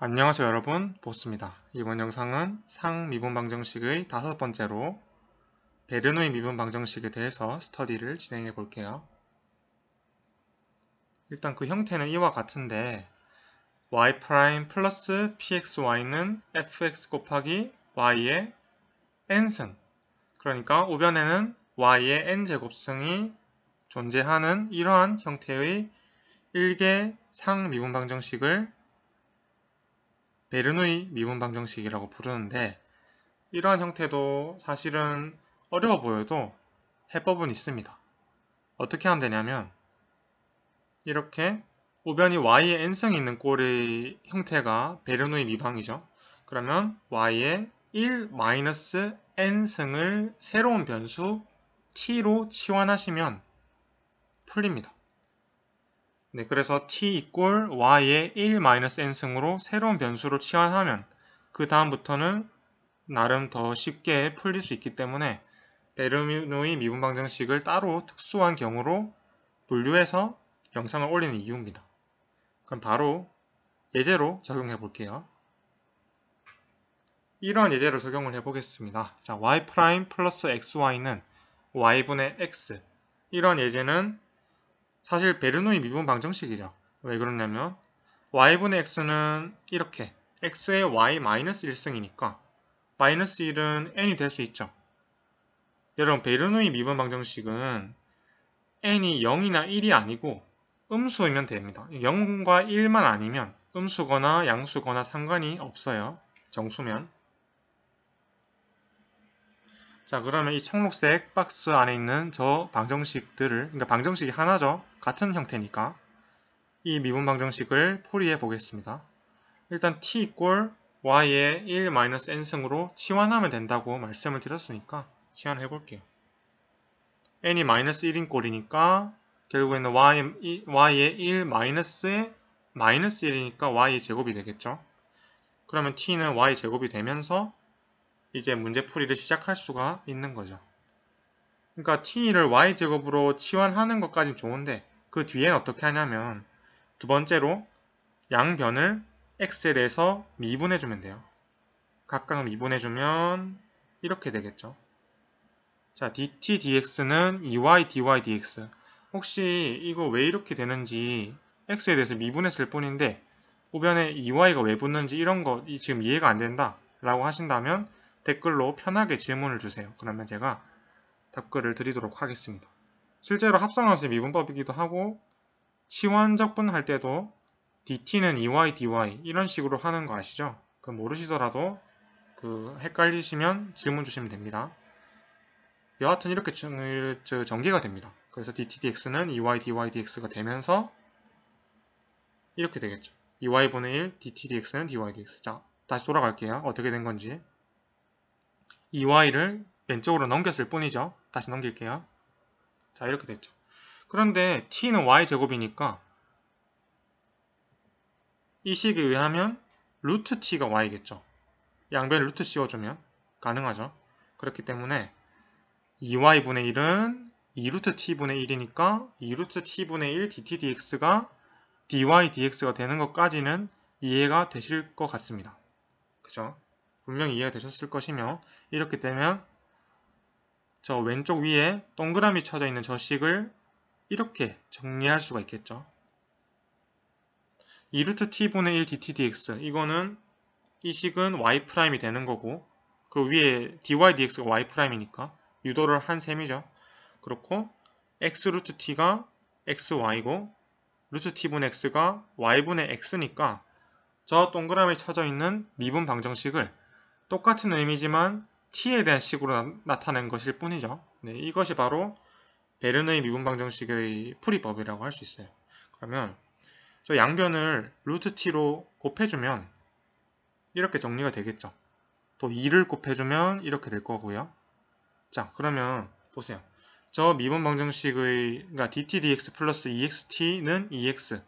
안녕하세요 여러분 보스입니다. 이번 영상은 상미분 방정식의 다섯 번째로 베르노의 미분 방정식에 대해서 스터디를 진행해 볼게요. 일단 그 형태는 이와 같은데 y' 플러스 pxy는 fx 곱하기 y의 n승 그러니까 우변에는 y의 n제곱승이 존재하는 이러한 형태의 1개 상미분 방정식을 네르누이 미분 방정식이라고 부르는데 이러한 형태도 사실은 어려워 보여도 해법은 있습니다. 어떻게 하면 되냐면 이렇게 우변이 y의 n성이 있는 꼴의 형태가 베르누이 미방이죠. 그러면 y의 1 n승을 새로운 변수 t로 치환하시면 풀립니다. 네, 그래서 t 이꼴 y의 1 마이너스 n승으로 새로운 변수로 치환하면 그 다음부터는 나름 더 쉽게 풀릴 수 있기 때문에 베르누이 미분 방정식을 따로 특수한 경우로 분류해서 영상을 올리는 이유입니다. 그럼 바로 예제로 적용해 볼게요. 이러한 예제를 적용을 해 보겠습니다. 자, y' 플러스 xy는 y분의 x 이런 예제는 사실 베르누이 미분 방정식이죠. 왜 그러냐면 y분의 x는 이렇게 x의 y 마이너스 1승이니까 마이너스 1은 n이 될 수 있죠. 여러분 베르누이 미분 방정식은 n이 0이나 1이 아니고 음수이면 됩니다. 0과 1만 아니면 음수거나 양수거나 상관이 없어요. 정수면. 자 그러면 이 청록색 박스 안에 있는 저 방정식들을 그러니까 방정식이 하나죠. 같은 형태니까 이 미분방정식을 풀이해 보겠습니다. 일단 t 이꼴 y의 1-n승으로 치환하면 된다고 말씀을 드렸으니까 치환해 볼게요. n이 마이너스 1인 꼴이니까 결국에는 y, y의 1 1이니까 y 제곱이 되겠죠. 그러면 t는 y 제곱이 되면서 이제 문제풀이를 시작할 수가 있는 거죠. 그러니까 t를 y 제곱으로 치환하는 것까진 좋은데 그 뒤엔 어떻게 하냐면 두 번째로 양변을 x에 대해서 미분해주면 돼요. 각각 미분해주면 이렇게 되겠죠. 자, dt, dx는 2y, dy, dx. 혹시 이거 왜 이렇게 되는지 x에 대해서 미분했을 뿐인데 우변에 2y가 왜 붙는지 이런 거 지금 이해가 안 된다 라고 하신다면 댓글로 편하게 질문을 주세요. 그러면 제가 답글을 드리도록 하겠습니다. 실제로 합성함수의 미분법이기도 하고 치환적분할 때도 dt는 ey, dy 이런 식으로 하는 거 아시죠? 그 모르시더라도 그 헷갈리시면 질문 주시면 됩니다. 여하튼 이렇게 전개가 됩니다. 그래서 dt, dx는 ey, dy, dx가 되면서 이렇게 되겠죠. ey분의 1, dt, dx는 dy, dx. 자, 다시 돌아갈게요. 어떻게 된 건지. ey를 왼쪽으로 넘겼을 뿐이죠. 다시 넘길게요. 자 이렇게 됐죠. 그런데 t는 y제곱이니까 이 식에 의하면 루트 t가 y겠죠. 양변 루트 씌워주면 가능하죠. 그렇기 때문에 2y분의 1은 2루트 t분의 1이니까 2루트 t분의 1 dt dx가 dy dx가 되는 것까지는 이해가 되실 것 같습니다. 그죠? 분명히 이해가 되셨을 것이며 이렇게 되면 저 왼쪽 위에 동그라미 쳐져 있는 저 식을 이렇게 정리할 수가 있겠죠. 2루트 t분의 1 dt dx 이거는 이 식은 y 프라임이 되는 거고 그 위에 dy dx가 y 프라임이니까 유도를 한 셈이죠. 그렇고 x 루트 t가 xy고 루트 t분의 x가 y분의 x니까 저 동그라미 쳐져 있는 미분 방정식을 똑같은 의미지만 t에 대한 식으로 나, 타낸 것일 뿐이죠. 네, 이것이 바로 베른의 미분 방정식의 풀이법이라고 할 수 있어요. 그러면 저 양변을 루트 t로 곱해주면 이렇게 정리가 되겠죠. 또 2를 곱해주면 이렇게 될 거고요. 자 그러면 보세요. 저 미분 방정식의 그러니까 dt dx 플러스 ext는 ex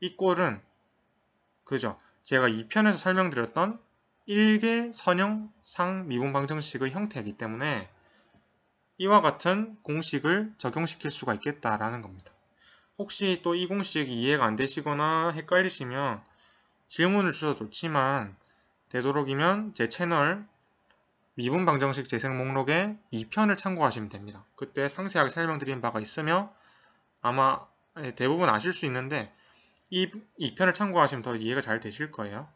이 꼴은 그죠. 제가 2편에서 설명드렸던 1개 선형 상미분 방정식의 형태이기 때문에 이와 같은 공식을 적용시킬 수가 있겠다라는 겁니다. 혹시 또 이 공식이 이해가 안 되시거나 헷갈리시면 질문을 주셔도 좋지만 되도록이면 제 채널 미분 방정식 재생 목록에 2편을 참고하시면 됩니다. 그때 상세하게 설명드린 바가 있으며 아마 예, 대부분 아실 수 있는데 이 2편을 참고하시면 더 이해가 잘 되실 거예요.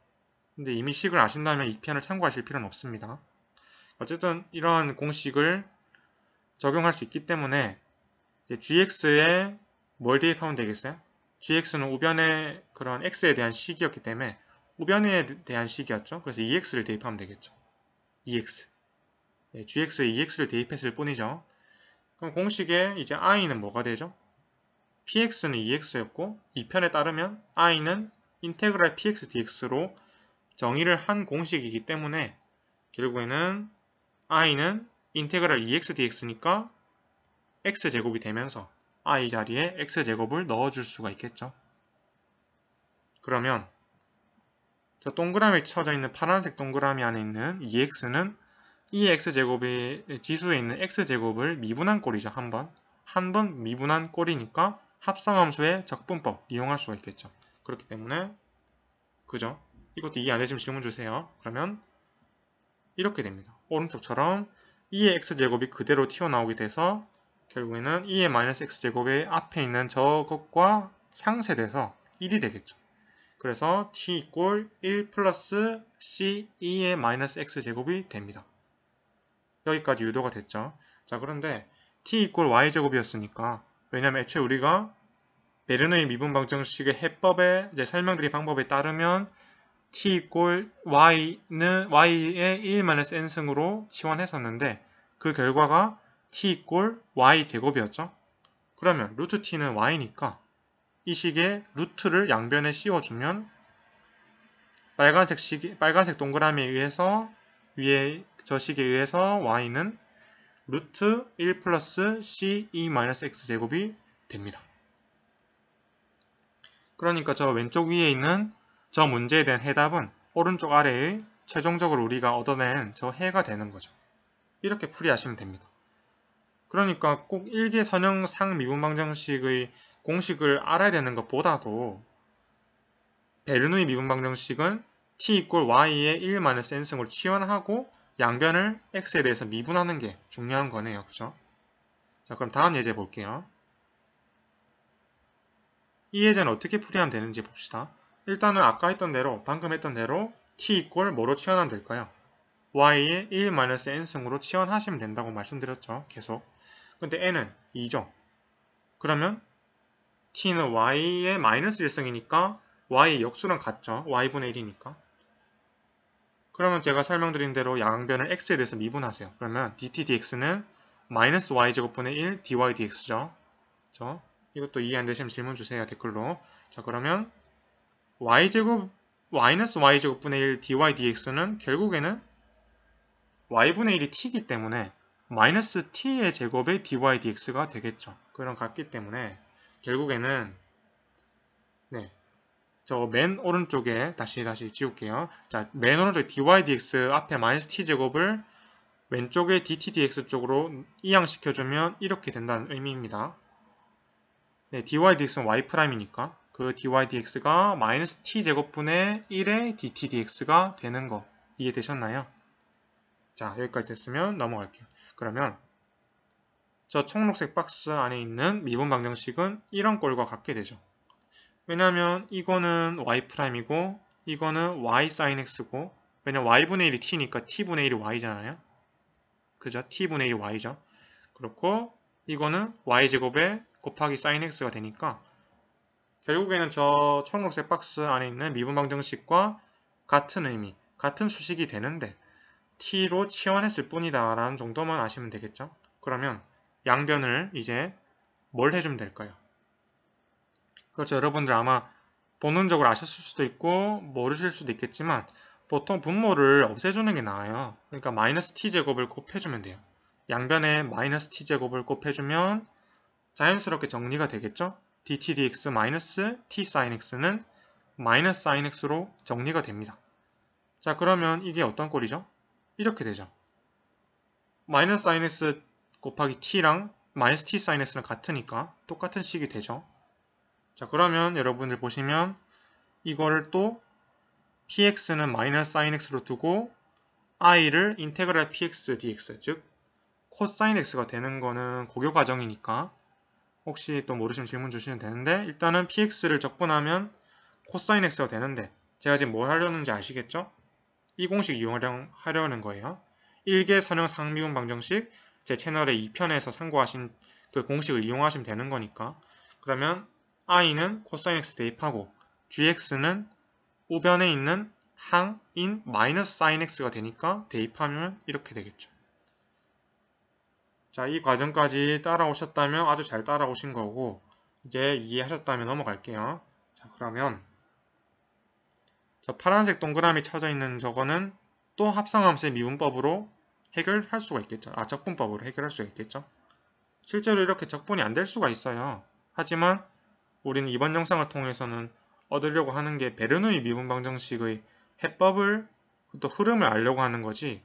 근데 이미 식을 아신다면 이 편을 참고하실 필요는 없습니다. 어쨌든 이러한 공식을 적용할 수 있기 때문에 gx에 뭘 대입하면 되겠어요? gx는 우변의 그런 x에 대한 식이었기 때문에 우변에 대한 식이었죠. 그래서 EX를 대입하면 되겠죠. EX. 네, 예, GX에 EX를 대입했을 뿐이죠. 그럼 공식에 이제 I는 뭐가 되죠? PX는 EX였고, 이편에 따르면 I는 인테그랄 PX DX로 정의를 한 공식이기 때문에 결국에는 i는 인테그랄 e x dx니까 x제곱이 되면서 i 자리에 x제곱을 넣어줄 수가 있겠죠. 그러면 저 동그라미 쳐져 있는 파란색 동그라미 안에 있는 e x 는 e x 제곱의 지수에 있는 x제곱을 미분한 꼴이죠. 한 번. 한 번 미분한 꼴이니까 합성함수의 적분법 이용할 수가 있겠죠. 그렇기 때문에 그죠? 이것도 이해 안 되시면 질문 주세요. 그러면 이렇게 됩니다. 오른쪽처럼 e 의 x제곱이 그대로 튀어나오게 돼서 결국에는 e 의 x제곱의 앞에 있는 저것과 상쇄돼서 1이 되겠죠. 그래서 t 이꼴 1 플러스 c 2의 e 마이너스 x제곱이 됩니다. 여기까지 유도가 됐죠. 자 그런데 t 이꼴 y제곱이었으니까 왜냐면 하 애초에 우리가 베르너의 미분 방정식의 해법에 이제 설명드린 방법에 따르면 t 골 y는 y의 1-n승으로 치환했었는데 그 결과가 t 골 y제곱이었죠. 그러면 루트 t는 y니까 이 식의 루트를 양변에 씌워주면 빨간색 식 빨간색 동그라미에 의해서 위에 저 식에 의해서 y는 루트 1 플러스 c2-x제곱이 e 됩니다. 그러니까 저 왼쪽 위에 있는 저 문제에 대한 해답은 오른쪽 아래의 최종적으로 우리가 얻어낸 저 해가 되는 거죠. 이렇게 풀이하시면 됩니다. 그러니까 꼭 일개 선형 상미분방정식의 공식을 알아야 되는 것보다도 베르누이 미분방정식은 t 이꼴 y의 1만이센스승을 치환하고 양변을 x에 대해서 미분하는 게 중요한 거네요. 그죠? 자, 그럼 다음 예제 볼게요. 이 예제는 어떻게 풀이하면 되는지 봅시다. 일단은 아까 했던 대로 방금 했던 대로 t 이꼴 뭐로 치환하면 될까요? y의 1-n승으로 치환하시면 된다고 말씀드렸죠. 계속. 근데 n은 2죠. 그러면 t는 y의 마이너스 1승이니까 y 의 역수랑 같죠. y분의 1이니까. 그러면 제가 설명드린 대로 양변을 x에 대해서 미분하세요. 그러면 dt dx는 마이너스 y제곱분의 1 dy dx죠. 그렇죠? 이것도 이해 안 되시면 질문 주세요. 댓글로. 자 그러면 y제곱 마이너스 y제곱분의 1 dy dx는 결국에는 y분의 1이 t이기 때문에 마이너스 t의 제곱의 dy dx가 되겠죠. 그런 같기 때문에 결국에는 네. 저 맨 오른쪽에 다시 다시 지울게요. 자, 맨 오른쪽 dy dx 앞에 마이너스 t 제곱을 왼쪽에 dt dx 쪽으로 이양시켜 주면 이렇게 된다는 의미입니다. 네, dy dx는 y 프라임이니까 그 dy dx가 마이너스 t 제곱분의 1의 dt dx가 되는 거 이해되셨나요? 자 여기까지 됐으면 넘어갈게요. 그러면 저 청록색 박스 안에 있는 미분 방정식은 이런 꼴과 같게 되죠. 왜냐하면 이거는 y'이고 이거는 y sin x고 왜냐면 y분의 1이 t니까 t분의 1이 y잖아요. 그죠? t분의 1이 y죠. 그렇고 이거는 y제곱에 곱하기 sin x가 되니까 결국에는 저청록색 박스 안에 있는 미분방정식과 같은 의미, 같은 수식이 되는데 t로 치환했을 뿐이다 라는 정도만 아시면 되겠죠. 그러면 양변을 이제 뭘 해주면 될까요? 그렇죠. 여러분들 아마 본능적으로 아셨을 수도 있고 모르실 수도 있겠지만 보통 분모를 없애주는 게 나아요. 그러니까 마이너스 t제곱을 곱해주면 돼요. 양변에 마이너스 t제곱을 곱해주면 자연스럽게 정리가 되겠죠? dt dx 마이너스 t sin x는 마이너스 sin x로 정리가 됩니다. 자 그러면 이게 어떤 꼴이죠? 이렇게 되죠. 마이너스 sin x 곱하기 t랑 마이너스 t sin x는 같으니까 똑같은 식이 되죠. 자 그러면 여러분들 보시면 이거를 또 px는 마이너스 sin x로 두고 i를 인테그랄 px dx 즉 코사인 x가 되는 거는 고교 과정이니까 혹시 또 모르시면 질문 주시면 되는데 일단은 px를 적분하면 코사인 x가 되는데 제가 지금 뭘 하려는지 아시겠죠? 이 공식 이용하려는 거예요. 1개 선형 상미분 방정식 제 채널의 2편에서 참고하신 그 공식을 이용하시면 되는 거니까 그러면 i는 코사인 x 대입하고 gx는 우변에 있는 항인 마이너스 사인 x가 되니까 대입하면 이렇게 되겠죠. 자, 이 과정까지 따라오셨다면 아주 잘 따라오신 거고 이제 이해하셨다면 넘어갈게요. 자, 그러면 저 파란색 동그라미 쳐져 있는 저거는 또 합성함수의 미분법으로 해결할 수가 있겠죠. 아, 적분법으로 해결할 수가 있겠죠. 실제로 이렇게 적분이 안 될 수가 있어요. 하지만 우리는 이번 영상을 통해서는 얻으려고 하는 게 베르누이 미분방정식의 해법을 또 흐름을 알려고 하는 거지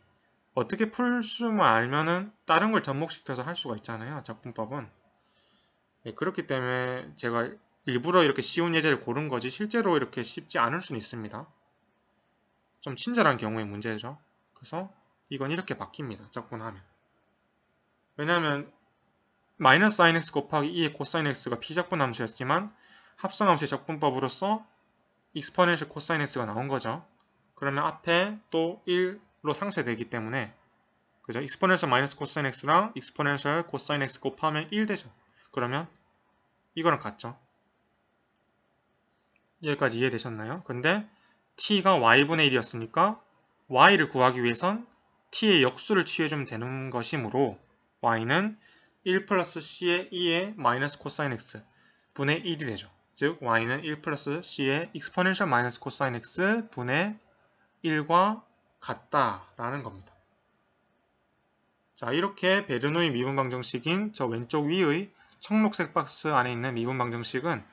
어떻게 풀 수만 알면은 다른 걸 접목시켜서 할 수가 있잖아요. 작품법은. 예, 그렇기 때문에 제가 일부러 이렇게 쉬운 예제를 고른 거지 실제로 이렇게 쉽지 않을 수는 있습니다. 좀 친절한 경우의 문제죠. 그래서 이건 이렇게 바뀝니다. 작분하면 왜냐하면 마이너스 s i x 곱하기 2의 코사인 x가 피작분 함수였지만 합성 함수의 적분법으로서 익스포넨셜 코사인 x가 나온 거죠. 그러면 앞에 또1 로 상쇄되기 때문에 그죠? 익스포넨셜 마이너스 코사인 x랑 익스포넨셜 코사인 x 곱하면 1 되죠. 그러면 이거랑 같죠. 여기까지 이해되셨나요? 근데 t가 y분의 1이었으니까 y를 구하기 위해선 t의 역수를 취해주면 되는 것이므로 y는 1 플러스 c의 2의 마이너스 코사인 x 분의 1이 되죠. 즉 y는 1 플러스 c의 익스포넨셜 마이너스 코사인 x 분의 1과 같다라는 겁니다. 자 이렇게 베르누이 미분방정식인 저 왼쪽 위의 청록색 박스 안에 있는 미분방정식은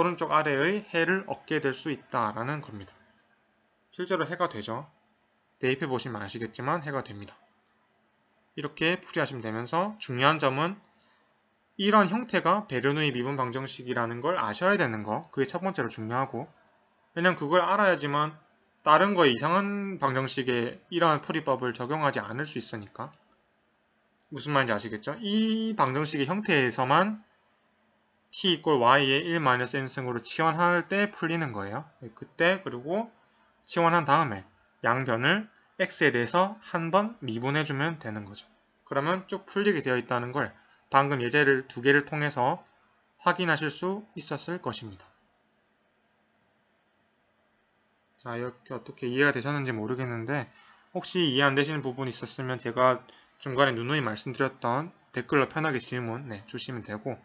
오른쪽 아래의 해를 얻게 될 수 있다라는 겁니다. 실제로 해가 되죠. 대입해 보시면 아시겠지만 해가 됩니다. 이렇게 풀이하시면 되면서 중요한 점은 이런 형태가 베르누이 미분 방정식이라는 걸 아셔야 되는 거 그게 첫 번째로 중요하고 왜냐면 그걸 알아야지만 다른 거에 이상한 방정식에 이러한 풀이법을 적용하지 않을 수 있으니까 무슨 말인지 아시겠죠? 이 방정식의 형태에서만 t 이꼴 y의 1-n승으로 치환할 때 풀리는 거예요. 네, 그때 그리고 치환한 다음에 양변을 x에 대해서 한번 미분해주면 되는 거죠. 그러면 쭉 풀리게 되어 있다는 걸 방금 예제를 두 개를 통해서 확인하실 수 있었을 것입니다. 이렇게 어떻게 이해가 되셨는지 모르겠는데 혹시 이해 안 되시는 부분이 있었으면 제가 중간에 누누이 말씀드렸던 댓글로 편하게 질문 네, 주시면 되고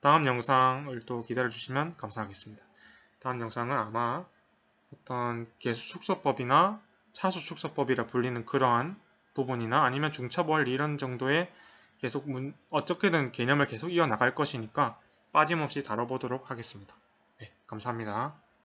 다음 영상을 또 기다려주시면 감사하겠습니다. 다음 영상은 아마 어떤 개수축소법이나 차수축소법이라 불리는 그러한 부분이나 아니면 중차벌 이런 정도의 계속 문, 어떻게든 개념을 계속 이어나갈 것이니까 빠짐없이 다뤄보도록 하겠습니다. 네, 감사합니다.